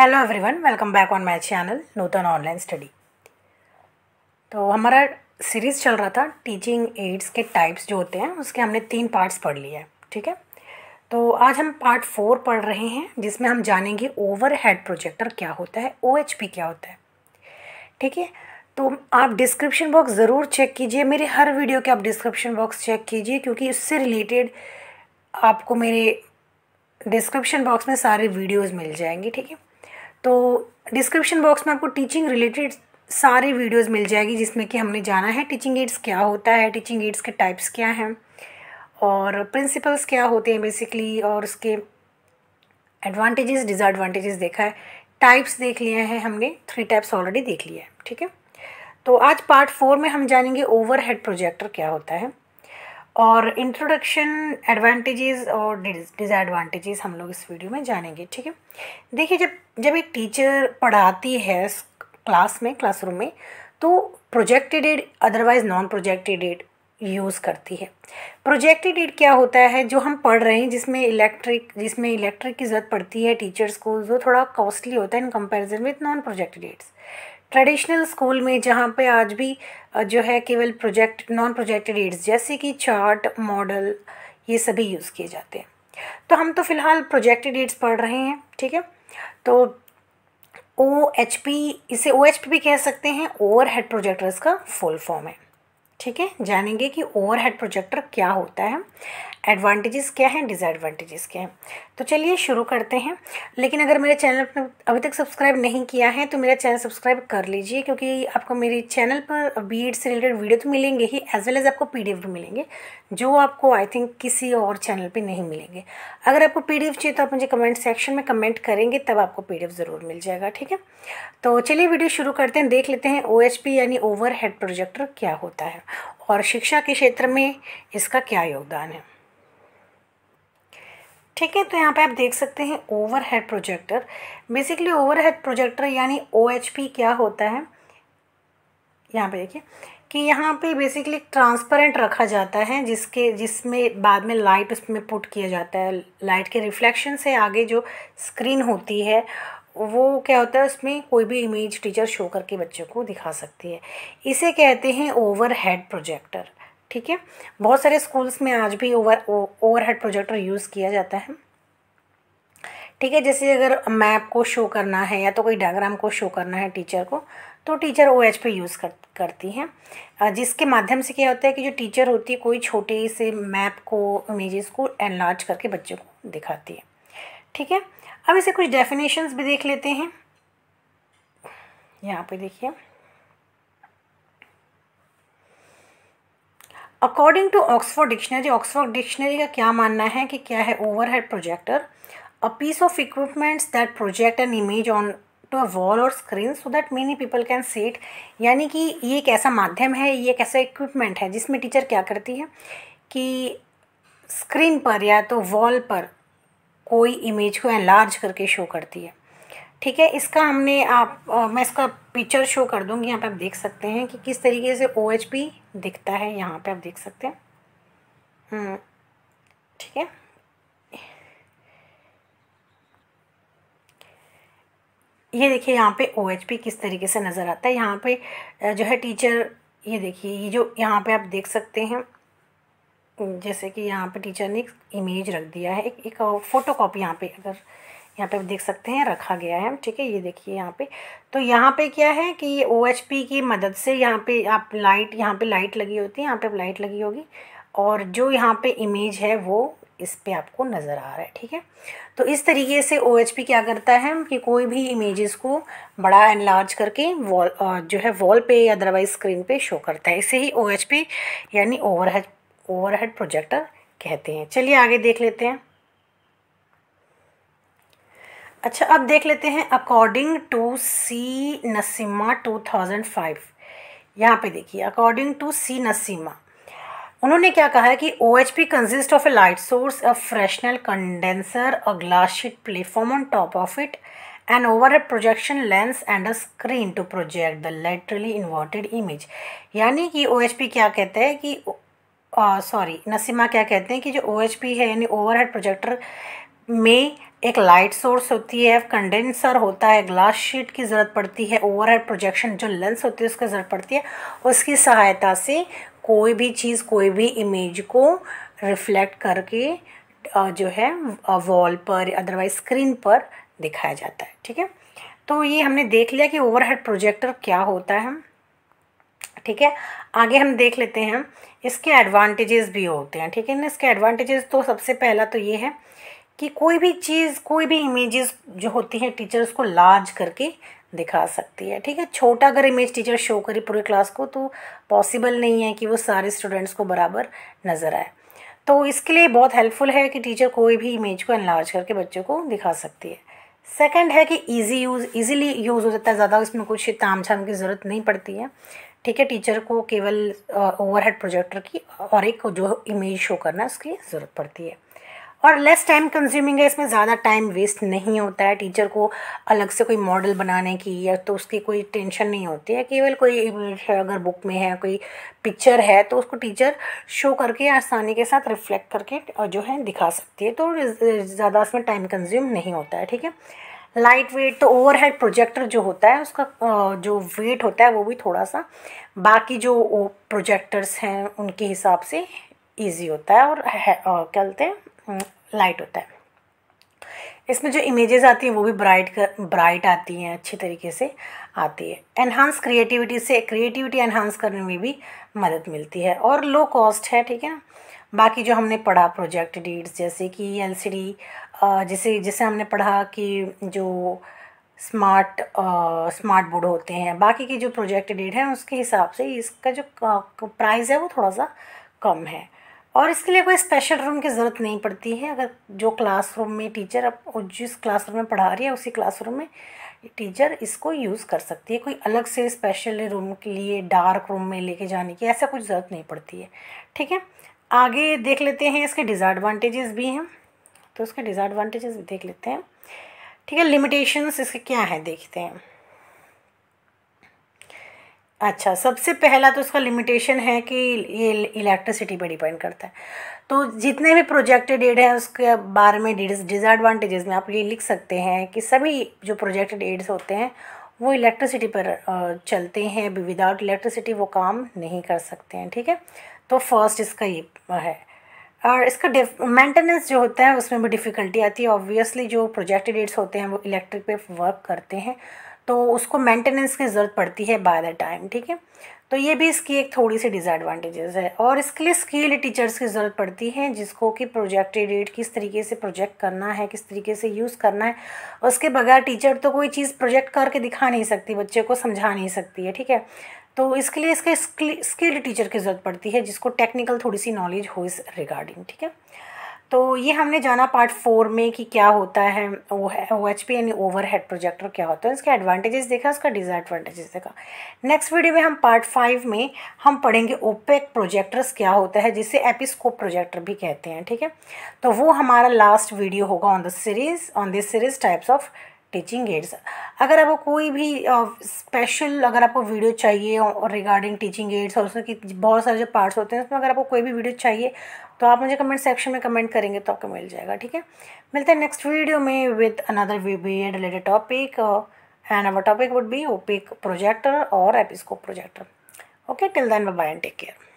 hello everyone welcome back on my channel Nutan online study तो हमारा series चल रहा था टीचिंग एड्स के टाइप्स जो होते हैं उसके हमने तीन पार्ट्स पढ़ लिए हैं ठीक है तो आज हम पार्ट फोर पढ़ रहे हैं जिसमें हम जानेंगे ओवर हेड प्रोजेक्टर क्या होता है ओ क्या होता है ठीक है तो आप डिस्क्रिप्शन बॉक्स ज़रूर चेक कीजिए मेरे हर वीडियो के आप डिस्क्रिप्शन बॉक्स चेक कीजिए क्योंकि इससे रिलेटेड आपको मेरे डिस्क्रिप्शन बॉक्स में सारे वीडियोज़ मिल जाएंगे ठीक है तो डिस्क्रिप्शन बॉक्स में आपको टीचिंग रिलेटेड सारे वीडियोस मिल जाएगी जिसमें कि हमने जाना है टीचिंग एड्स क्या होता है टीचिंग एड्स के टाइप्स क्या हैं और प्रिंसिपल्स क्या होते हैं बेसिकली और उसके एडवांटेजेस डिसएडवांटेजेस देखा है टाइप्स देख लिए हैं हमने थ्री टाइप्स ऑलरेडी देख लिए हैं ठीक है तो आज पार्ट फोर में हम जानेंगे ओवर हेड प्रोजेक्टर क्या होता है और इंट्रोडक्शन एडवांटेजेस और डिसएडवांटेजेस हम लोग इस वीडियो में जानेंगे ठीक है देखिए जब जब एक टीचर पढ़ाती है क्लास में क्लासरूम में तो projected aid otherwise non projected aid use करती है प्रोजेक्टेड एड क्या होता है जो हम पढ़ रहे हैं जिसमें इलेक्ट्रिक जिसमें इलेक्ट्रिक की ज़रूरत पड़ती है टीचर्स को जो थोड़ा कॉस्टली होता है in comparison with non projected aids traditional school में जहाँ पे आज भी जो है केवल प्रोजेक्ट नॉन प्रोजेक्टेड एड्स जैसे कि चार्ट मॉडल ये सभी यूज़ किए जाते हैं तो हम तो फ़िलहाल प्रोजेक्टेड एड्स पढ़ रहे हैं ठीक है तो ओ एच पी इसे ओ एच पी भी कह सकते हैं ओवर हेड प्रोजेक्टर्स का फुल फॉर्म है ठीक है जानेंगे कि ओवरहेड प्रोजेक्टर क्या होता है एडवांटेजेस क्या हैं डिसएडवांटेजेस क्या हैं तो चलिए शुरू करते हैं लेकिन अगर मेरे चैनल पर अभी तक सब्सक्राइब नहीं किया है तो मेरा चैनल सब्सक्राइब कर लीजिए क्योंकि आपको मेरे चैनल पर बी से रिलेटेड वीडियो तो मिलेंगे ही एज वेल एज़ आपको पी भी मिलेंगे जो आपको आई थिंक किसी और चैनल पर नहीं मिलेंगे अगर आपको पी चाहिए तो आप मुझे कमेंट सेक्शन में कमेंट करेंगे तब आपको पी ज़रूर मिल जाएगा ठीक है तो चलिए वीडियो शुरू करते हैं देख लेते हैं ओ यानी ओवर प्रोजेक्टर क्या होता है और शिक्षा के क्षेत्र में इसका क्या योगदान है ठीक है तो यहाँ पे आप देख सकते हैं overhead projector basically overhead projector यानी ओ क्या होता है यहाँ पे देखिए कि यहाँ पे बेसिकली ट्रांसपेरेंट रखा जाता है जिसके जिसमें बाद में लाइट उसमें पुट किया जाता है लाइट के रिफ्लेक्शन से आगे जो स्क्रीन होती है वो क्या होता है उसमें कोई भी इमेज टीचर शो करके बच्चों को दिखा सकती है इसे कहते हैं ओवर हेड प्रोजेक्टर ठीक है बहुत सारे स्कूल्स में आज भी over overhead projector use किया जाता है ठीक है जैसे अगर मैप को शो करना है या तो कोई डायग्राम को शो करना है टीचर को तो टीचर ओ एच पे यूज़ कर करती हैं जिसके माध्यम से क्या होता है कि जो टीचर होती है कोई छोटे से मैप को इमेजेस को एनलार्ज करके बच्चे को दिखाती है ठीक है अब इसे कुछ डेफिनेशंस भी देख लेते हैं यहाँ पे देखिए according to Oxford dictionary Oxford dictionary का क्या मानना है कि क्या है overhead projector a piece of equipments that project an image onto a wall or screen so that many people can set यानी कि ये एक ऐसा माध्यम है ये एक ऐसा इक्विपमेंट है जिसमें टीचर क्या करती है कि स्क्रीन पर या तो वॉल पर कोई इमेज को एनलार्ज करके शो करती है ठीक है इसका हमने आप आ, मैं इसका पिक्चर शो कर दूँगी यहाँ पे आप देख सकते हैं कि किस तरीके से ओ OH दिखता है यहाँ पे आप देख सकते हैं हम्म, ठीक है ये देखिए यहाँ पे ओ OH किस तरीके से नज़र आता है यहाँ पे जो है टीचर ये देखिए ये जो यहाँ पे आप देख सकते हैं जैसे कि यहाँ पे टीचर ने एक इमेज रख दिया है एक, एक फ़ोटो कॉपी यहाँ पर अगर यहाँ पे देख सकते हैं रखा गया है ठीक है ये देखिए यहाँ पे तो यहाँ पे क्या है कि ये ओ पी की मदद से यहाँ पे आप लाइट यहाँ पे लाइट लगी होती है यहाँ पे लाइट लगी होगी और जो यहाँ पे इमेज है वो इस पर आपको नज़र आ रहा है ठीक है तो इस तरीके से ओ पी क्या करता है कि कोई भी इमेजेस को बड़ा एनलार्ज करके वॉल जो है वॉल पे या अदरवाइज स्क्रीन पे शो करता है इसे ही ओ पी यानी ओवरहेड ओवरहेड प्रोजेक्टर कहते हैं चलिए आगे देख लेते हैं अच्छा अब देख लेते हैं अकॉर्डिंग टू सी नसीमा 2005 यहाँ पर देखिए अकॉर्डिंग टू सी नसीमा उन्होंने क्या कहा है कि O H P consist of a light source a fresnel condenser a glass sheet platform on top of it and over a projection lens and a screen to project the laterally inverted image यानी कि O H P क्या कहते हैं कि sorry Naseema क्या कहते हैं कि जो ओ एच पी है यानी ओवर हेड प्रोजेक्टर में एक लाइट सोर्स होती है कंडेंसर होता है ग्लास शीट की ज़रूरत पड़ती है ओवरहेड प्रोजेक्शन जो लेंस होती है उसकी ज़रूरत पड़ती है उसकी सहायता से कोई भी चीज़ कोई भी इमेज को रिफ्लेक्ट करके जो है वॉल पर अदरवाइज स्क्रीन पर दिखाया जाता है ठीक है तो ये हमने देख लिया कि ओवरहेड प्रोजेक्टर क्या होता है ठीक है आगे हम देख लेते हैं इसके एडवांटेजेस भी होते हैं ठीक है ना इसके एडवांटेजेस तो सबसे पहला तो ये है कि कोई भी चीज़ कोई भी इमेजेस जो होती हैं टीचर्स को लार्ज करके दिखा सकती है ठीक है छोटा अगर इमेज टीचर शो करे पूरे क्लास को तो पॉसिबल नहीं है कि वो सारे स्टूडेंट्स को बराबर नज़र आए तो इसके लिए बहुत हेल्पफुल है कि टीचर कोई भी इमेज को एनलार्ज करके बच्चों को दिखा सकती है सेकंड है कि इजी यूज़ इजीली यूज़ हो जाता है ज़्यादा उसमें कुछ ताम छाम की ज़रूरत नहीं पड़ती है ठीक है टीचर को केवल ओवरहेड प्रोजेक्टर की और एक जो इमेज शो करना उसकी ज़रूरत पड़ती है और लेस टाइम कंज्यूमिंग है इसमें ज़्यादा टाइम वेस्ट नहीं होता है टीचर को अलग से कोई मॉडल बनाने की या तो उसकी कोई टेंशन नहीं होती है केवल कोई अगर बुक में है कोई पिक्चर है तो उसको टीचर शो करके आसानी के साथ रिफ्लेक्ट करके और जो है दिखा सकती है तो ज़्यादा उसमें टाइम कंज्यूम नहीं होता है ठीक है लाइट वेट तो हेड प्रोजेक्टर जो होता है उसका जो वेट होता है वो भी थोड़ा सा बाकी जो प्रोजेक्टर्स हैं उनके हिसाब से ईजी होता है और है, क्या बोलते हैं लाइट होता है इसमें जो इमेजेस आती हैं वो भी ब्राइट कर ब्राइट आती हैं अच्छे तरीके से आती है एनहांस क्रिएटिविटी से क्रिएटिविटी एनहांस करने में भी मदद मिलती है और लो कॉस्ट है ठीक है ना बाकी जो हमने पढ़ा प्रोजेक्ट डीड्स जैसे कि एल सी डी जैसे जैसे हमने पढ़ा कि जो स्मार्ट स्मार्ट बोर्ड होते हैं बाकी के जो प्रोजेक्ट डीड हैं उसके हिसाब से इसका जो प्राइस है वो थोड़ा सा कम है और इसके लिए कोई स्पेशल रूम की ज़रूरत नहीं पड़ती है अगर जो क्लासरूम में टीचर अब जिस क्लासरूम में पढ़ा रही है उसी क्लासरूम में टीचर इसको यूज़ कर सकती है कोई अलग से स्पेशल रूम के लिए डार्क रूम में लेके जाने की ऐसा कुछ ज़रूरत नहीं पड़ती है ठीक है आगे देख लेते हैं इसके डिसएडवांटेजेस भी हैं तो इसके डिसएडवांटेजेस भी देख लेते हैं ठीक है लिमिटेशंस इसके क्या है देखते हैं अच्छा सबसे पहला तो उसका लिमिटेशन है कि ये इलेक्ट्रिसिटी पर डिपेंड करता है तो जितने भी प्रोजेक्टेड एड हैं उसके बारे में डिसएडवांटेजेस में आप ये लिख सकते हैं कि सभी जो प्रोजेक्टेड एड्स होते हैं वो इलेक्ट्रिसिटी पर चलते हैं विदाउट इलेक्ट्रिसिटी वो काम नहीं कर सकते हैं ठीक है तो फर्स्ट इसका ये है और इसका मेंटेनेंस जो होता है उसमें भी डिफ़िकल्टी आती है ऑब्वियसली जो प्रोजेक्टेड एड्स होते हैं वो इलेक्ट्रिक पे वर्क करते हैं तो उसको मेंटेनेंस की ज़रूरत पड़ती है बाय द टाइम ठीक है तो ये भी इसकी एक थोड़ी सी डिसएडवांटेजेस है और इसके लिए स्किल टीचर्स की ज़रूरत पड़ती है जिसको कि प्रोजेक्ट एडिट किस तरीके से प्रोजेक्ट करना है किस तरीके से यूज़ करना है उसके बगैर टीचर तो कोई चीज़ प्रोजेक्ट करके दिखा नहीं सकती बच्चे को समझा नहीं सकती है ठीक है तो इसके लिए इसके स्किल टीचर की ज़रूरत पड़ती है जिसको टेक्निकल थोड़ी सी नॉलेज हो इस रिगार्डिंग ठीक है तो ये हमने जाना पार्ट फोर में कि क्या होता है वो है ओ एच पी यानी ओवर हेड प्रोजेक्टर क्या होता है इसके एडवांटेजेस देखा उसका डिसएडवांटेजेस देखा नेक्स्ट वीडियो में हम पार्ट फाइव में हम पढ़ेंगे ओपेक प्रोजेक्टर्स क्या होता है जिसे एपिस्कोप प्रोजेक्टर भी कहते हैं ठीक है तो वो हमारा लास्ट वीडियो होगा on the series on this series types of teaching aids अगर आपको कोई भी स्पेशल अगर आपको वीडियो चाहिए और रिगार्डिंग टीचिंग एड्स और उसमें बहुत सारे जो पार्ट्स होते हैं उसमें अगर आपको कोई भी वीडियो चाहिए तो आप मुझे कमेंट सेक्शन में कमेंट करेंगे तो आपको मिल जाएगा ठीक है मिलते हैं नेक्स्ट वीडियो में with another B Ed related topic and our topic would be opaque projector और episcope projector okay till then bye and take care